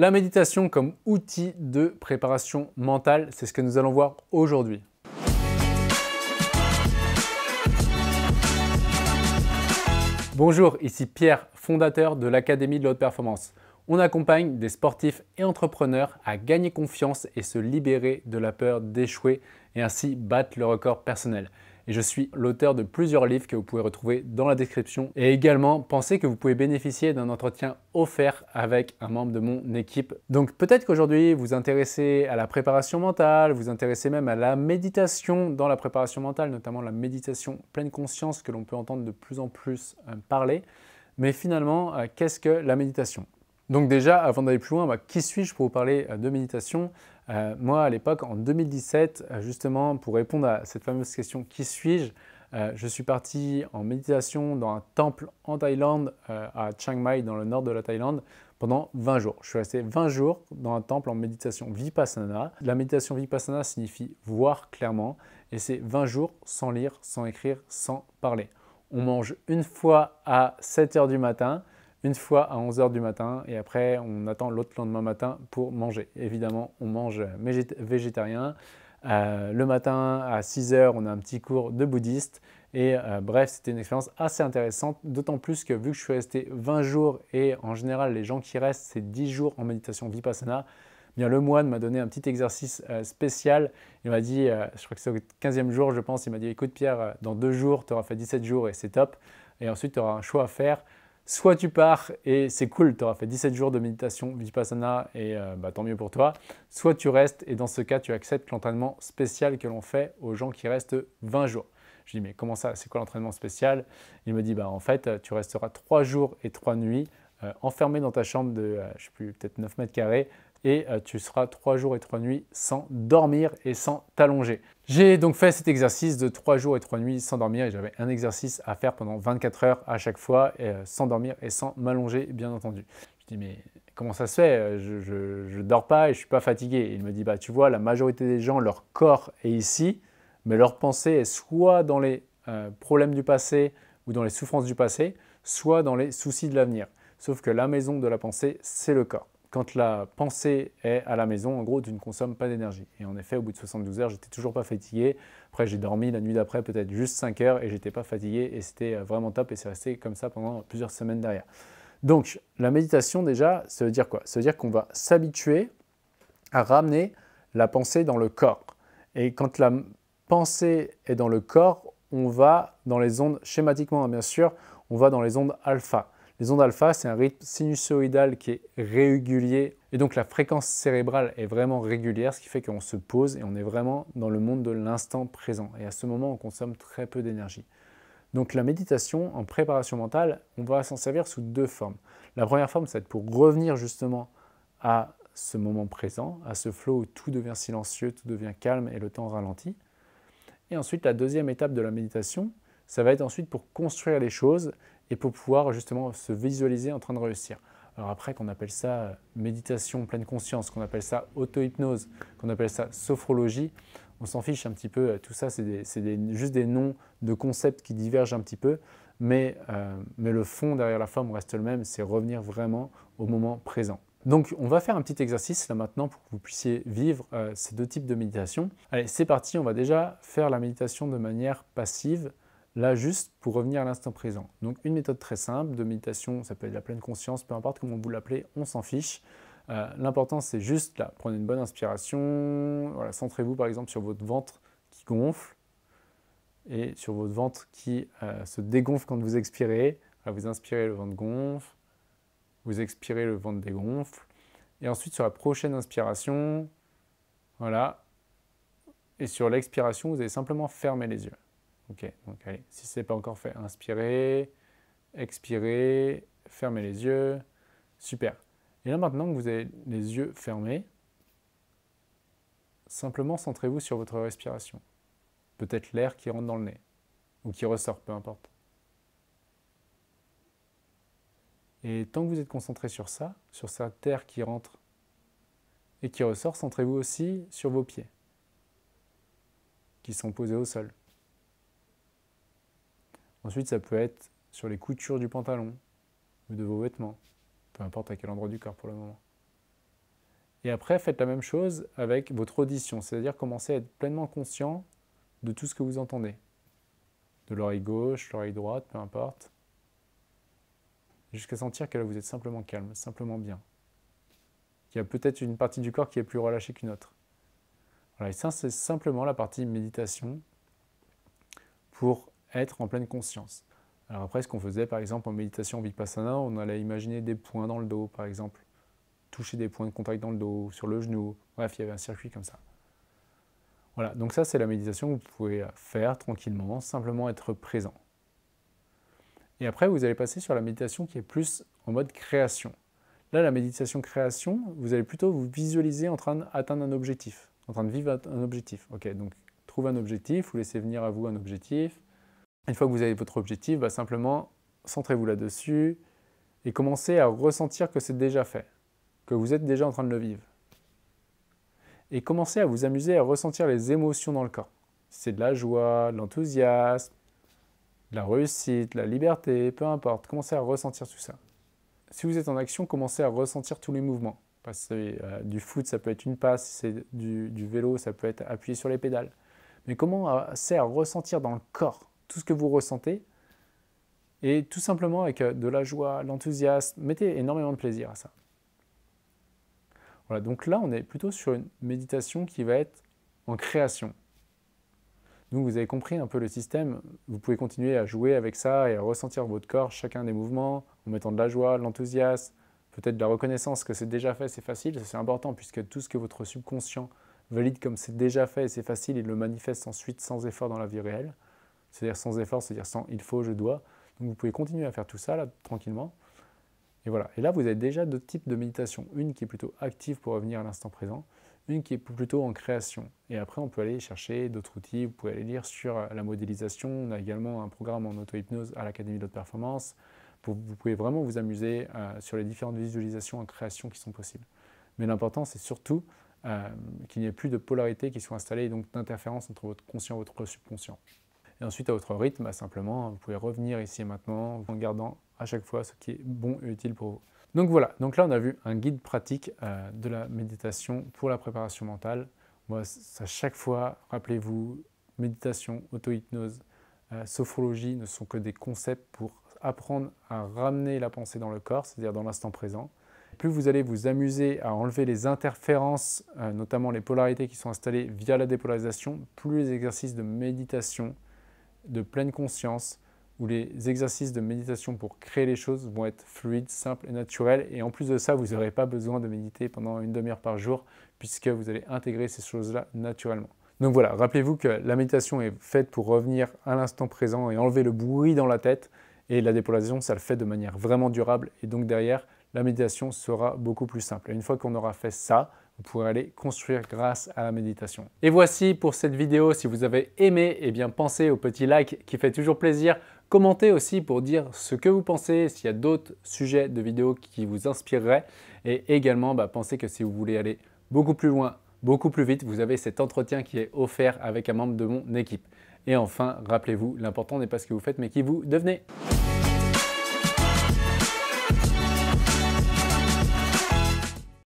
La méditation comme outil de préparation mentale, c'est ce que nous allons voir aujourd'hui. Bonjour, ici Pierre, fondateur de l'Académie de haute Performance. On accompagne des sportifs et entrepreneurs à gagner confiance et se libérer de la peur d'échouer et ainsi battre le record personnel et je suis l'auteur de plusieurs livres que vous pouvez retrouver dans la description. Et également, pensez que vous pouvez bénéficier d'un entretien offert avec un membre de mon équipe. Donc peut-être qu'aujourd'hui, vous vous intéressez à la préparation mentale, vous vous intéressez même à la méditation dans la préparation mentale, notamment la méditation pleine conscience que l'on peut entendre de plus en plus euh, parler. Mais finalement, euh, qu'est-ce que la méditation donc déjà, avant d'aller plus loin, bah, qui suis-je pour vous parler euh, de méditation euh, Moi, à l'époque, en 2017, euh, justement, pour répondre à cette fameuse question qui suis-je, je suis parti en méditation dans un temple en Thaïlande, à Chiang Mai, dans le nord de la Thaïlande, pendant 20 jours. Je suis resté 20 jours dans un temple en méditation vipassana. La méditation vipassana signifie voir clairement, et c'est 20 jours sans lire, sans écrire, sans parler. On mange une fois à 7 heures du matin, une fois à 11h du matin et après on attend l'autre lendemain matin pour manger. Évidemment, on mange végétarien. Euh, le matin à 6h, on a un petit cours de bouddhiste. Et euh, bref, c'était une expérience assez intéressante, d'autant plus que vu que je suis resté 20 jours et en général les gens qui restent, c'est 10 jours en méditation vipassana, eh bien le moine m'a donné un petit exercice euh, spécial. Il m'a dit, je crois que c'est au 15e jour, je pense, il m'a dit écoute Pierre, dans deux jours, tu auras fait 17 jours et c'est top. Et ensuite, tu auras un choix à faire Soit tu pars et c'est cool, tu auras fait 17 jours de méditation vipassana et euh, bah, tant mieux pour toi. Soit tu restes et dans ce cas, tu acceptes l'entraînement spécial que l'on fait aux gens qui restent 20 jours. Je dis mais comment ça C'est quoi l'entraînement spécial Il me dit bah, en fait tu resteras 3 jours et 3 nuits euh, enfermé dans ta chambre de euh, je sais plus peut-être 9 mètres carrés et euh, tu seras trois jours et trois nuits sans dormir et sans t'allonger. J'ai donc fait cet exercice de trois jours et trois nuits sans dormir et j'avais un exercice à faire pendant 24 heures à chaque fois euh, sans dormir et sans m'allonger bien entendu. Je dis mais comment ça se fait je, ne dors pas et je suis pas fatigué. il me dit bah tu vois la majorité des gens leur corps est ici mais leur pensée est soit dans les euh, problèmes du passé ou dans les souffrances du passé, soit dans les soucis de l'avenir. Sauf que la maison de la pensée, c'est le corps quand la pensée est à la maison, en gros, tu ne consommes pas d'énergie. Et en effet, au bout de 72 heures, j'étais toujours pas fatigué. Après, j'ai dormi la nuit d'après, peut-être juste 5 heures, et j'étais pas fatigué. Et c'était euh, vraiment top. Et c'est resté comme ça pendant plusieurs semaines derrière. Donc, la méditation, déjà, ça veut dire quoi Ça veut dire qu'on va s'habituer à ramener la pensée dans le corps. Et quand la pensée est dans le corps, on va dans les ondes, schématiquement, hein, bien sûr, on va dans les ondes alpha. Les ondes alpha, c'est un rythme sinusoïdal qui est régulier et donc la fréquence cérébrale est vraiment régulière, ce qui fait qu'on se pose et on est vraiment dans le monde de l'instant présent. Et à ce moment, on consomme très peu d'énergie. Donc la méditation en préparation mentale, on va s'en servir sous deux formes. La première forme, c'est pour revenir justement à ce moment présent, à ce flot où tout devient silencieux, tout devient calme et le temps ralentit. Et ensuite, la deuxième étape de la méditation, ça va être ensuite pour construire les choses et pour pouvoir justement se visualiser en train de réussir. Alors après, qu'on appelle ça euh, méditation pleine conscience, qu'on appelle ça auto-hypnose, qu'on appelle ça sophrologie, on s'en fiche un petit peu. Euh, tout ça, c'est juste des noms de concepts qui divergent un petit peu, mais, euh, mais le fond derrière la forme reste le même, c'est revenir vraiment au moment présent. Donc on va faire un petit exercice là maintenant pour que vous puissiez vivre ces deux types de méditation. Allez, c'est parti, on va déjà faire la méditation de manière passive. Là, juste pour revenir à l'instant présent. Donc, une méthode très simple de méditation, ça peut être la pleine conscience, peu importe comment vous l'appelez, on s'en fiche. Euh, l'important, c'est juste là, prenez une bonne inspiration. Voilà, centrez-vous par exemple sur votre ventre qui gonfle et sur votre ventre qui euh, se dégonfle quand vous expirez. vous inspirez, le ventre gonfle. Vous expirez, le ventre dégonfle. Et ensuite, sur la prochaine inspiration, voilà. Et sur l'expiration, vous allez simplement fermer les yeux. Ok, donc allez, si ce n'est pas encore fait, inspirez, expirez, fermez les yeux. Super. Et là maintenant que vous avez les yeux fermés, simplement centrez-vous sur votre respiration. Peut-être l'air qui rentre dans le nez ou qui ressort, peu importe. Et tant que vous êtes concentré sur ça, sur cette terre qui rentre et qui ressort, centrez-vous aussi sur vos pieds qui sont posés au sol. Ensuite, ça peut être sur les coutures du pantalon ou de vos vêtements, peu importe à quel endroit du corps pour le moment. Et après, faites la même chose avec votre audition, c'est-à-dire commencez à être pleinement conscient de tout ce que vous entendez. De l'oreille gauche, l'oreille droite, peu importe. Jusqu'à sentir que là, vous êtes simplement calme, simplement bien. Il y a peut-être une partie du corps qui est plus relâchée qu'une autre. Voilà, et ça, c'est simplement la partie méditation pour être en pleine conscience. Alors après, ce qu'on faisait par exemple en méditation vipassana, on allait imaginer des points dans le dos, par exemple, toucher des points de contact dans le dos, sur le genou. Bref, il y avait un circuit comme ça. Voilà, donc ça c'est la méditation que vous pouvez faire tranquillement, simplement être présent. Et après, vous allez passer sur la méditation qui est plus en mode création. Là, la méditation création, vous allez plutôt vous visualiser en train d'atteindre un objectif, en train de vivre un objectif. Ok, donc trouve un objectif, vous laissez venir à vous un objectif, une fois que vous avez votre objectif, bah, simplement centrez-vous là-dessus et commencez à ressentir que c'est déjà fait, que vous êtes déjà en train de le vivre. Et commencez à vous amuser à ressentir les émotions dans le corps. C'est de la joie, de l'enthousiasme, de la réussite, de la liberté, peu importe. Commencez à ressentir tout ça. Si vous êtes en action, commencez à ressentir tous les mouvements. Euh, du foot, ça peut être une passe, c'est du, vélo, ça peut être appuyé sur les pédales. Mais comment c'est à ressentir dans le corps tout ce que vous ressentez. Et tout simplement avec euh, de la joie, l'enthousiasme, mettez énormément de plaisir à ça. Voilà, donc là, on est plutôt sur une méditation qui va être en création. Donc vous avez compris un peu le système, vous pouvez continuer à jouer avec ça et à ressentir votre corps, chacun des mouvements, en mettant de la joie, de l'enthousiasme, peut-être de la reconnaissance que c'est déjà fait, c'est facile, c'est important puisque tout ce que votre subconscient valide comme c'est déjà fait et c'est facile, il le manifeste ensuite sans effort dans la vie réelle c'est-à-dire sans effort, c'est-à-dire sans il faut, je dois. Donc vous pouvez continuer à faire tout ça là, tranquillement. Et voilà. Et là, vous avez déjà deux types de méditation. Une qui est plutôt active pour revenir à l'instant présent, une qui est plutôt en création. Et après, on peut aller chercher d'autres outils. Vous pouvez aller lire sur euh, la modélisation. On a également un programme en auto-hypnose à l'Académie de performance. Vous pouvez vraiment vous amuser euh, sur les différentes visualisations en création qui sont possibles. Mais l'important, c'est surtout euh, qu'il n'y ait plus de polarité qui soit installée et donc d'interférence entre votre conscient et votre subconscient. Et ensuite, à votre rythme, bah, simplement, vous pouvez revenir ici et maintenant en gardant à chaque fois ce qui est bon et utile pour vous. Donc voilà, donc là on a vu un guide pratique euh, de la méditation pour la préparation mentale. Moi, à chaque fois, rappelez-vous, méditation, auto-hypnose, euh, sophrologie ne sont que des concepts pour apprendre à ramener la pensée dans le corps, c'est-à-dire dans l'instant présent. Plus vous allez vous amuser à enlever les interférences, euh, notamment les polarités qui sont installées via la dépolarisation, plus les exercices de méditation de pleine conscience, où les exercices de méditation pour créer les choses vont être fluides, simples et naturels. Et en plus de ça, vous n'aurez pas besoin de méditer pendant une demi-heure par jour, puisque vous allez intégrer ces choses-là naturellement. Donc voilà, rappelez-vous que la méditation est faite pour revenir à l'instant présent et enlever le bruit dans la tête. Et la dépolarisation, ça le fait de manière vraiment durable. Et donc derrière, la méditation sera beaucoup plus simple. Et une fois qu'on aura fait ça, vous pouvez aller construire grâce à la méditation. Et voici pour cette vidéo. Si vous avez aimé, eh bien pensez au petit like qui fait toujours plaisir. Commentez aussi pour dire ce que vous pensez, s'il y a d'autres sujets de vidéos qui vous inspireraient. Et également, bah, pensez que si vous voulez aller beaucoup plus loin, beaucoup plus vite, vous avez cet entretien qui est offert avec un membre de mon équipe. Et enfin, rappelez-vous, l'important n'est pas ce que vous faites, mais qui vous devenez.